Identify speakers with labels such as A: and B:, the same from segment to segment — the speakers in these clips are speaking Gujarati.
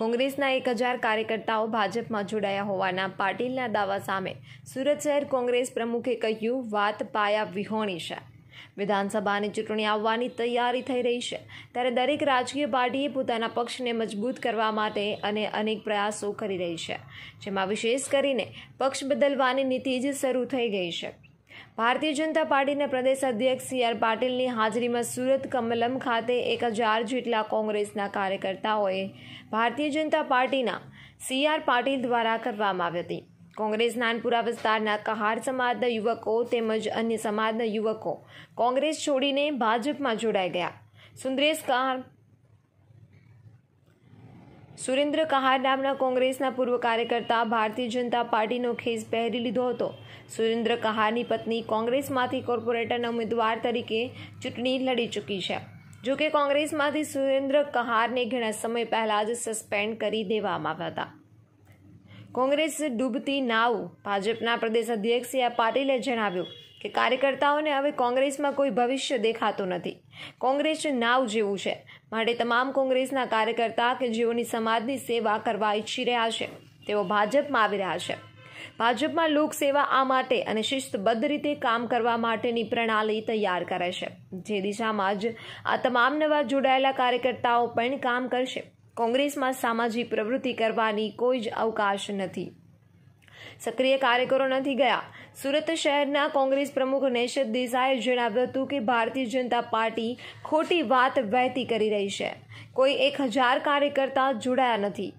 A: કોંગ્રેસના એક હજાર કાર્યકર્તાઓ ભાજપમાં જોડાયા હોવાના પાટીલના દાવા સામે સુરત શહેર કોંગ્રેસ પ્રમુખે કહ્યું વાત પાયા વિહોણી છે વિધાનસભાની ચૂંટણી આવવાની તૈયારી થઈ રહી છે ત્યારે દરેક રાજકીય પાર્ટીએ પોતાના પક્ષને મજબૂત કરવા માટે અને અનેક પ્રયાસો કરી રહી છે જેમાં વિશેષ કરીને પક્ષ બદલવાની નીતિ જ શરૂ થઈ ગઈ છે ભારતીય જનતા પાર્ટીના પ્રદેશ અધ્યક્ષ સી આર પાટીલની હાજરીમાં સુરત કમલમ ખાતે એક હજાર જેટલા કોંગ્રેસના કાર્યકર્તાઓએ ભારતીય જનતા પાર્ટીના સી આર પાટીલ દ્વારા કરવામાં આવી હતી કોંગ્રેસ નાનપુરા વિસ્તારના કહાર સમાજના યુવકો તેમજ અન્ય સમાજના યુવકો કોંગ્રેસ છોડીને ભાજપમાં જોડાઈ ગયા સુંદરેશ કહાર સુરેન્દ્ર કહાર નામના કોંગ્રેસના પૂર્વ કાર્યકર્તા ભારતીય જનતા પાર્ટીનો ખેસ પહેરી લીધો હતો સુરેન્દ્ર કહારની પત્ની કોંગ્રેસમાંથી કોર્પોરેટરના ઉમેદવાર તરીકે ચૂંટણી લડી ચૂકી છે જોકે કોંગ્રેસમાંથી સુરેન્દ્ર કહારને ઘણા સમય પહેલાં જ સસ્પેન્ડ કરી દેવામાં આવ્યા હતા કોંગ્રેસ ડૂબતી નાવ ભાજપના પ્રદેશ અધ્યક્ષ પાટીલે જણાવ્યું કે કાર્યકર્તાઓને હવે કોંગ્રેસમાં કોઈ ભવિષ્ય દેખાતું નથી કોંગ્રેસ નાવ જેવું છે માટે તમામ કોંગ્રેસના કાર્યકર્તા કે જેઓની સમાજની સેવા કરવા ઈચ્છી રહ્યા છે તેઓ ભાજપમાં આવી રહ્યા છે ભાજપમાં લોકસેવા આ માટે અને શિસ્તબદ્ધ રીતે કામ કરવા માટેની પ્રણાલી તૈયાર કરે છે જે દિશામાં જ આ તમામ નવા જોડાયેલા કાર્યકર્તાઓ પણ કામ કરશે કોંગ્રેસમાં સામાજિક પ્રવૃત્તિ કરવાની કોઈ જ અવકાશ નથી સક્રિય કાર્યકરો નથી ગયા સુરત શહેરના કોંગ્રેસ પ્રમુખ નેશદ દેસાઈએ જણાવ્યું હતું કે ભારતીય જનતા પાર્ટી ખોટી વાત વહેતી કરી રહી છે કોઈ એક હજાર કાર્યકર્તા જોડાયા નથી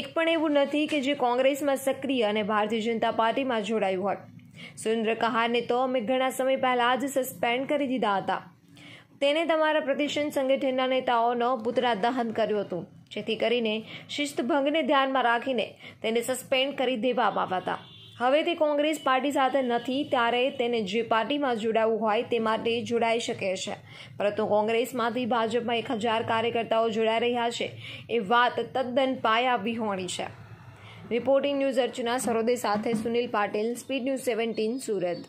A: એક પણ એવું નથી કે જે કોંગ્રેસમાં સક્રિય અને ભારતીય જનતા પાર્ટીમાં જોડાયું હોત સુરેન્દ્ર કહારને તો અમે ઘણા સમય પહેલાં જ સસ્પેન્ડ કરી દીધા હતા તેને તમારા પ્રતિષ્ઠિત સંગઠનના નેતાઓનો પુતળા દહન કર્યું હતું જેથી કરીને શિસ્તભંગને ધ્યાનમાં રાખીને તેને સસ્પેન્ડ કરી દેવામાં આવ્યા હતા હવે તે કોંગ્રેસ પાર્ટી સાથે નથી ત્યારે તેને જે પાર્ટીમાં જોડાવવું હોય તે માટે જોડાઈ શકે છે પરંતુ કોંગ્રેસમાંથી ભાજપમાં એક હજાર કાર્યકર્તાઓ જોડાઈ રહ્યા છે એ વાત તદ્દન પાયા વિહોણી છે રિપોર્ટિંગ ન્યૂઝ અર્ચના સરોદે સાથે Sunil Patil speed news seventeen Surat